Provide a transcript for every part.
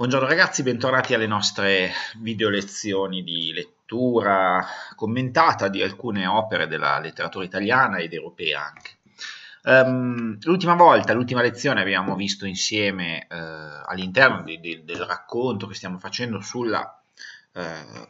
Buongiorno ragazzi, bentornati alle nostre video lezioni di lettura commentata di alcune opere della letteratura italiana ed europea anche. Um, l'ultima volta, l'ultima lezione abbiamo visto insieme uh, all'interno di, di, del racconto che stiamo facendo sulla uh,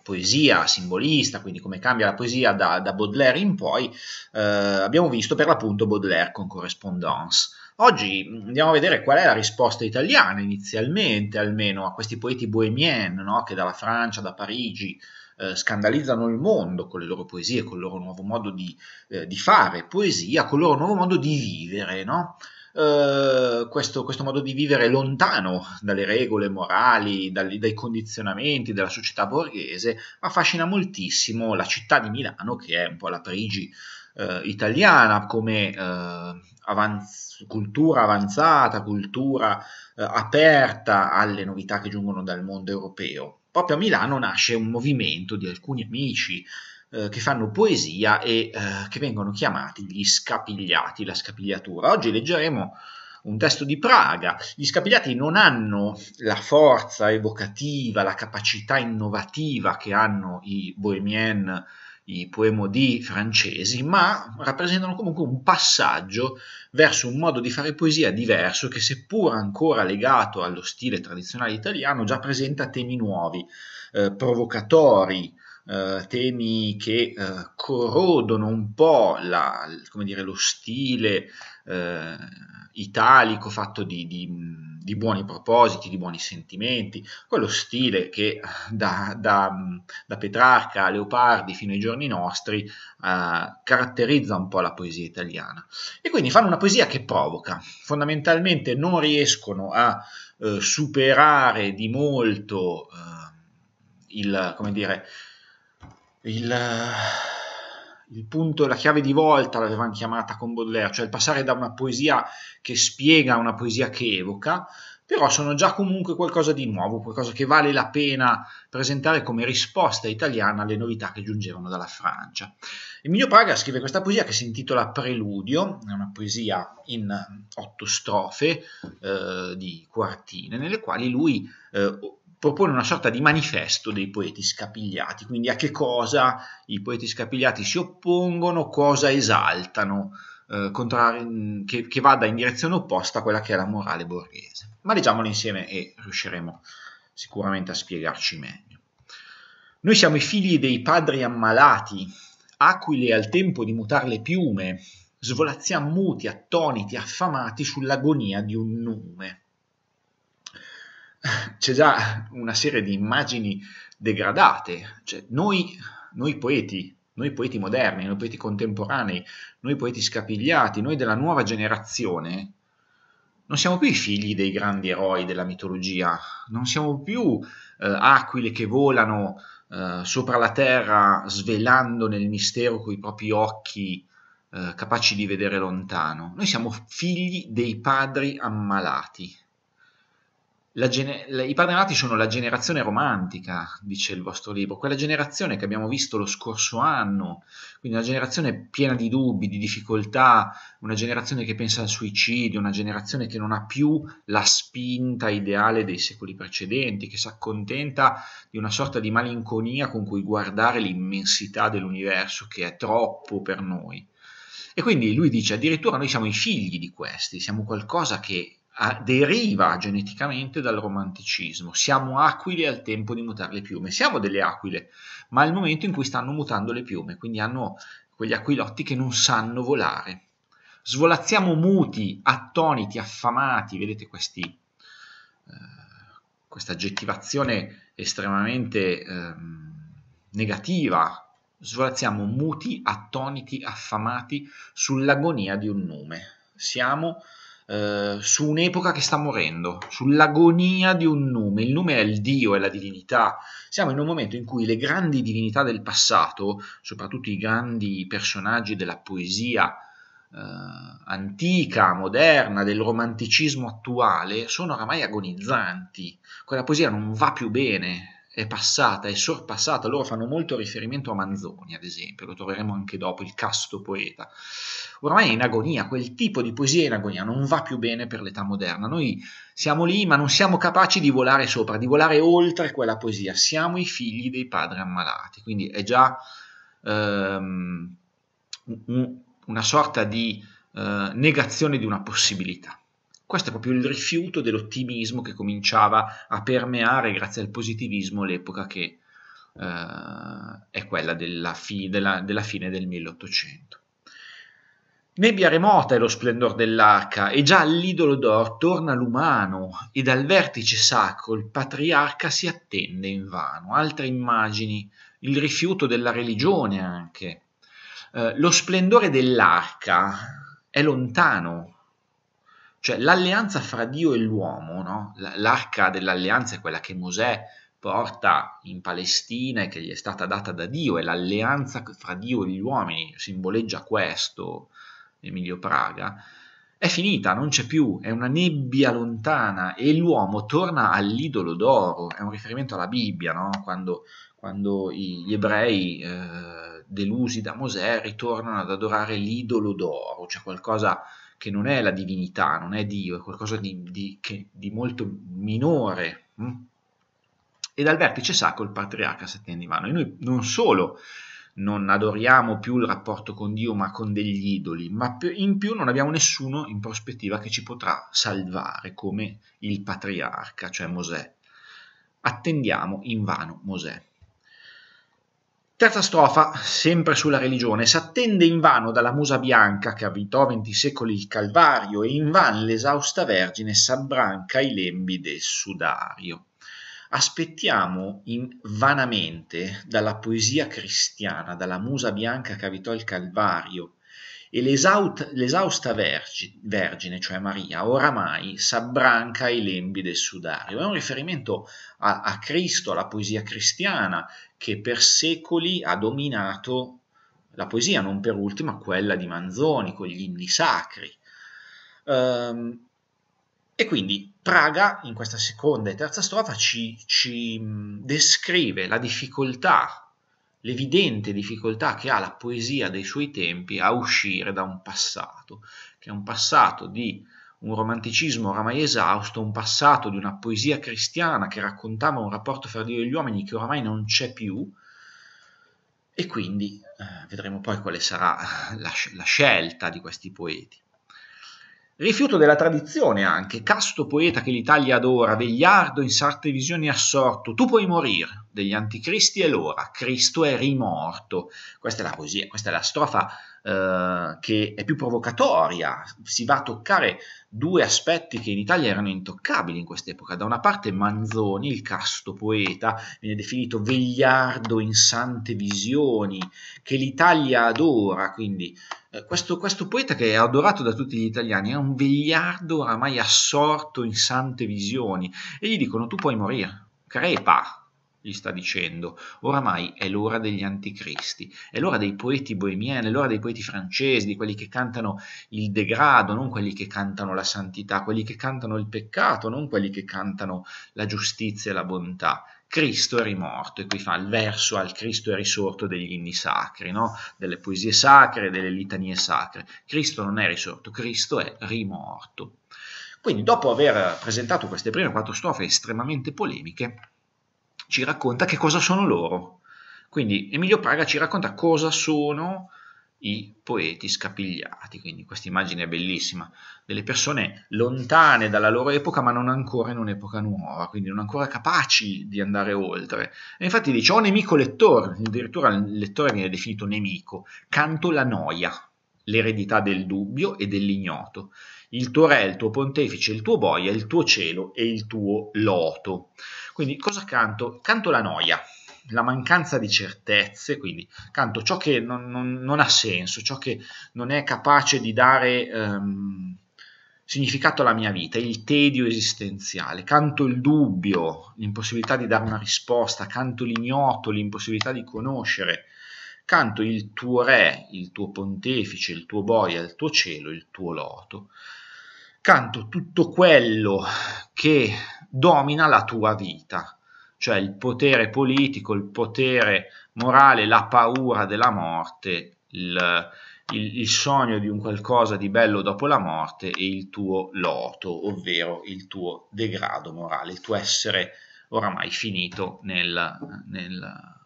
poesia simbolista, quindi come cambia la poesia da, da Baudelaire in poi, uh, abbiamo visto per l'appunto Baudelaire con correspondence Oggi mm, andiamo a vedere qual è la risposta italiana inizialmente almeno a questi poeti bohemien no? che dalla Francia, da Parigi eh, scandalizzano il mondo con le loro poesie, con il loro nuovo modo di, eh, di fare poesia, con il loro nuovo modo di vivere. No? Eh, questo, questo, modo di vivere lontano dalle regole morali, dai, dai condizionamenti della società borghese, affascina moltissimo la città di Milano, che è un po' la Parigi eh, italiana come eh, avanz- cultura avanzata, cultura eh, aperta alle novità che giungono dal mondo europeo. Proprio a Milano nasce un movimento di alcuni amici eh, che fanno poesia e eh, che vengono chiamati gli scapigliati, la scapigliatura. Oggi leggeremo un testo di Praga. Gli scapigliati non hanno la forza evocativa, la capacità innovativa che hanno i bohemien i di francesi, ma rappresentano comunque un passaggio verso un modo di fare poesia diverso che seppur ancora legato allo stile tradizionale italiano già presenta temi nuovi, eh, provocatori, eh, temi che eh, corrodono un po' la, dire, lo stile eh, italico fatto di, di, di, buoni propositi, di buoni sentimenti, quello stile che eh, da, da, da Petrarca a Leopardi fino ai giorni nostri eh, caratterizza un po' la poesia italiana. E quindi fanno una poesia che provoca, fondamentalmente non riescono a eh, superare di molto il, come dire, il, eh, il punto, la chiave di volta l'avevano chiamata con Baudelaire, cioè il passare da una poesia che spiega a una poesia che evoca, però sono già comunque qualcosa di nuovo, qualcosa che vale la pena presentare come risposta italiana alle novità che giungevano dalla Francia. Emilio Praga scrive questa poesia che si intitola Preludio, è una poesia in otto strofe eh, di quartine, nelle quali lui eh, propone una sorta di manifesto dei poeti scapigliati, quindi a che cosa i poeti scapigliati si oppongono, cosa esaltano, eh, contrari, mm, che, che, vada in direzione opposta a quella che è la morale borghese. Ma leggiamolo insieme e riusciremo sicuramente a spiegarci meglio. Noi siamo i figli dei padri ammalati, aquile al tempo di mutar le piume, svolazziamo muti, attoniti, affamati sull'agonia di un nume c'è già una serie di immagini degradate, cioè noi, noi poeti, noi poeti moderni, noi poeti contemporanei, noi poeti scapigliati, noi della nuova generazione, non siamo più i figli dei grandi eroi della mitologia, non siamo più eh, aquile che volano eh, sopra la terra svelando nel mistero coi propri occhi eh, capaci di vedere lontano. Noi siamo figli dei padri ammalati, gene- I padrenati sono la generazione romantica, dice il vostro libro, quella generazione che abbiamo visto lo scorso anno, quindi una generazione piena di dubbi, di difficoltà, una generazione che pensa al suicidio, una generazione che non ha più la spinta ideale dei secoli precedenti, che si accontenta di una sorta di malinconia con cui guardare l'immensità dell'universo che è troppo per noi. E quindi lui dice addirittura noi siamo i figli di questi, siamo qualcosa che deriva geneticamente dal romanticismo. Siamo aquile al tempo di mutare le piume, siamo delle aquile, ma al momento in cui stanno mutando le piume, quindi hanno quegli aquilotti che non sanno volare. Svolazziamo muti, attoniti, affamati, vedete questi, eh, questa aggettivazione estremamente eh, negativa. Svolazziamo muti, attoniti, affamati sull'agonia di un nome. Siamo eh, su un'epoca che sta morendo, sull'agonia di un nume. Il nume è il Dio, è la divinità. Siamo in un momento in cui le grandi divinità del passato, soprattutto i grandi personaggi della poesia eh, antica, moderna, del romanticismo attuale, sono oramai agonizzanti. Quella poesia non va più bene, è passata, è sorpassata, loro fanno molto riferimento a Manzoni, ad esempio, lo troveremo anche dopo, il casto poeta. Ormai è in agonia, quel tipo di poesia è in agonia, non va più bene per l'età moderna. Noi siamo lì, ma non siamo capaci di volare sopra, di volare oltre quella poesia. Siamo i figli dei padri ammalati, quindi è già ehm, una sorta di eh, negazione di una possibilità. Questo è proprio il rifiuto dell'ottimismo che cominciava a permeare grazie al positivismo l'epoca che eh, è quella della, fi- della, della fine del 1800. Nebbia remota è lo splendor dell'arca, e già all'idolo d'or torna l'umano, e dal vertice sacro il patriarca si attende invano. Altre immagini, il rifiuto della religione anche. Eh, lo splendore dell'arca è lontano, cioè l'alleanza fra Dio e l'uomo, no? l'arca dell'alleanza è quella che Mosè porta in Palestina e che gli è stata data da Dio, e l'alleanza fra Dio e gli uomini simboleggia questo, Emilio Praga, è finita, non c'è più, è una nebbia lontana e l'uomo torna all'idolo d'oro, è un riferimento alla Bibbia, no? quando, quando, gli ebrei eh, delusi da Mosè ritornano ad adorare l'idolo d'oro, cioè qualcosa che non è la divinità, non è Dio, è qualcosa di, di, che, di molto minore. Hm? E dal vertice sacro il patriarca si tiene in mano. E noi non solo non adoriamo più il rapporto con Dio ma con degli idoli, ma in più non abbiamo nessuno in prospettiva che ci potrà salvare come il patriarca, cioè Mosè. Attendiamo in vano Mosè. Terza strofa, sempre sulla religione, s'attende invano dalla musa bianca che abitò venti secoli il Calvario e invan l'esausta vergine s'abbranca i lembi del sudario. Aspettiamo in vanamente dalla poesia cristiana, dalla musa bianca che abitò il Calvario e l'esausta vergine, cioè Maria, oramai s'abbranca ai lembi del sudario. È un riferimento a, a Cristo, alla poesia cristiana, che per secoli ha dominato la poesia, non per ultima quella di Manzoni, con gli inni sacri. Um, e quindi Praga, in questa seconda e terza strofa, ci, ci descrive la difficoltà l'evidente difficoltà che ha la poesia dei suoi tempi a uscire da un passato, che è un passato di un romanticismo oramai esausto, un passato di una poesia cristiana che raccontava un rapporto fra Dio e gli uomini che oramai non c'è più, e quindi eh, vedremo poi quale sarà eh, la, la scelta di questi poeti. Rifiuto della tradizione anche, casto poeta che l'Italia adora, vegliardo in sarte visioni assorto, tu puoi morire, degli anticristi è l'ora, Cristo è rimorto. Questa è la poesia, questa è la strofa eh, che è più provocatoria, si va a toccare due aspetti che in Italia erano intoccabili in quest'epoca. Da una parte Manzoni, il casto poeta, viene definito vegliardo in sante visioni, che l'Italia adora, quindi eh, questo, questo, poeta che è adorato da tutti gli italiani è un vegliardo oramai assorto in sante visioni e gli dicono tu puoi morire, crepa, gli sta dicendo, oramai è l'ora degli anticristi, è l'ora dei poeti boemiani, è l'ora dei poeti francesi, di quelli che cantano il degrado, non quelli che cantano la santità, quelli che cantano il peccato, non quelli che cantano la giustizia e la bontà. Cristo è rimorto, e qui fa il verso al Cristo è risorto degli inni sacri, no? delle poesie sacre, delle litanie sacre. Cristo non è risorto, Cristo è rimorto. Quindi, dopo aver presentato queste prime quattro strofe estremamente polemiche, ci racconta che cosa sono loro. Quindi Emilio Praga ci racconta cosa sono i poeti scapigliati, quindi questa immagine è bellissima, delle persone lontane dalla loro epoca ma non ancora in un'epoca nuova, quindi non ancora capaci di andare oltre. E infatti dice ho nemico lettore, addirittura il lettore viene definito nemico, canto la noia, l'eredità del dubbio e dell'ignoto. Il tuo re, il tuo pontefice, il tuo boia, il tuo cielo e il tuo loto. Quindi cosa canto? Canto la noia, la mancanza di certezze, quindi canto ciò che non, non, non ha senso, ciò che non è capace di dare ehm, significato alla mia vita, il tedio esistenziale, canto il dubbio, l'impossibilità di dare una risposta, canto l'ignoto, l'impossibilità di conoscere, canto il tuo re, il tuo pontefice, il tuo boia, il tuo cielo, il tuo loto. Canto tutto quello che domina la tua vita, cioè il potere politico, il potere morale, la paura della morte, il, il, il sogno di un qualcosa di bello dopo la morte e il tuo loto, ovvero il tuo degrado morale, il tuo essere oramai finito nel, nel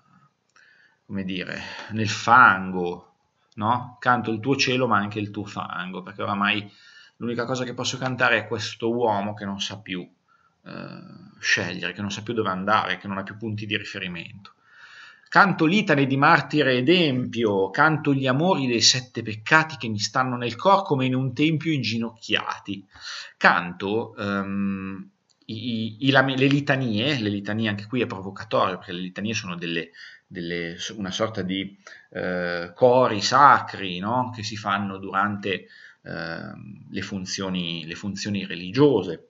come dire, nel fango, no? Canto il tuo cielo ma anche il tuo fango, perché oramai l'unica cosa che posso cantare è questo uomo che non sa più eh, scegliere, che non sa più dove andare, che non ha più punti di riferimento. Canto l'itane di martire ed empio, canto gli amori dei sette peccati che mi stanno nel cor come in un tempio inginocchiati. Canto ehm, i, i, le litanie, le litanie anche qui è provocatorio perché le litanie sono delle delle, una sorta di eh, cori sacri no? che si fanno durante eh, le, funzioni, le, funzioni, religiose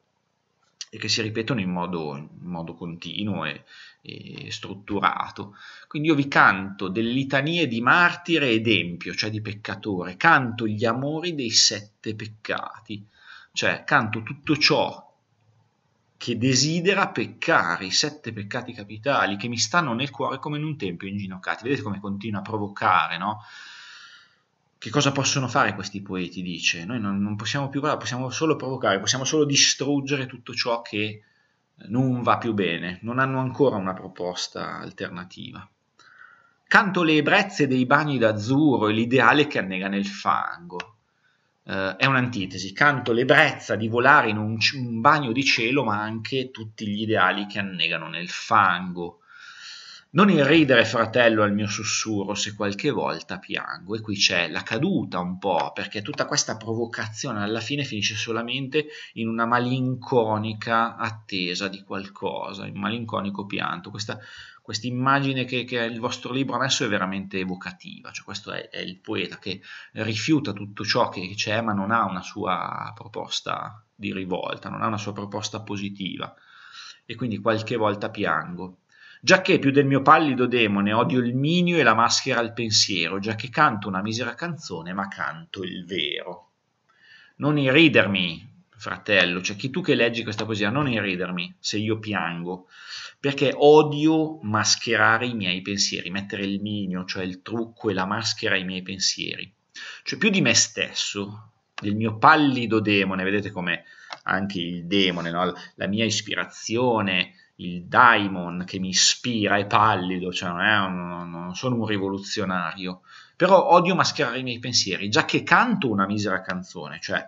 e che si ripetono in modo, in modo continuo e, e, strutturato. Quindi io vi canto delle litanie di martire ed empio, cioè di peccatore, canto gli amori dei sette peccati, cioè canto tutto ciò che desidera peccare, i sette peccati capitali che mi stanno nel cuore come in un tempio inginocchiati. Vedete come continua a provocare, no? Che cosa possono fare questi poeti? Dice, noi non, non possiamo più guardare, possiamo solo provocare, possiamo solo distruggere tutto ciò che non va più bene, non hanno ancora una proposta alternativa. Canto le ebbrezze dei bagni d'azzurro e l'ideale che annega nel fango eh, è un'antitesi, canto l'ebbrezza di volare in un, un, bagno di cielo, ma anche tutti gli ideali che annegano nel fango. Non irridere, fratello, al mio sussurro se qualche volta piango. E qui c'è la caduta un po', perché tutta questa provocazione alla fine finisce solamente in una malinconica attesa di qualcosa, in malinconico pianto. Questa questa immagine che, che, il vostro libro adesso è veramente evocativa, cioè questo è, è il poeta che rifiuta tutto ciò che c'è ma non ha una sua proposta di rivolta, non ha una sua proposta positiva e quindi qualche volta piango. Già che più del mio pallido demone odio il minio e la maschera al pensiero, già che canto una misera canzone ma canto il vero. Non irridermi, fratello, cioè chi tu che leggi questa poesia, non irridermi se io piango, perché odio mascherare i miei pensieri, mettere il minio, cioè il trucco e la maschera ai miei pensieri. Cioè più di me stesso, del mio pallido demone, vedete come anche il demone, no? la mia ispirazione, il daimon che mi ispira è pallido, cioè non, è un, non sono un rivoluzionario, però odio mascherare i miei pensieri, già che canto una misera canzone, cioè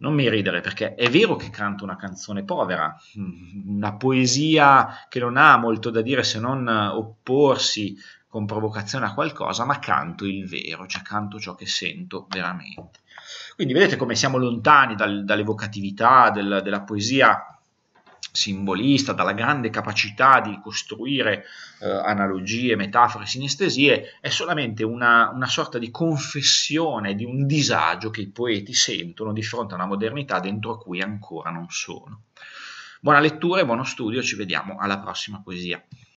non mi ridere perché è vero che canto una canzone povera, mm, una poesia che non ha molto da dire se non eh, opporsi con provocazione a qualcosa, ma canto il vero, cioè canto ciò che sento veramente. Quindi vedete come siamo lontani dal, dall'evocatività del, della poesia simbolista, dalla grande capacità di costruire eh, analogie, metafore, sinestesie, è solamente una, una, sorta di confessione di un disagio che i poeti sentono di fronte a una modernità dentro cui ancora non sono. Buona lettura e buono studio, ci vediamo alla prossima poesia.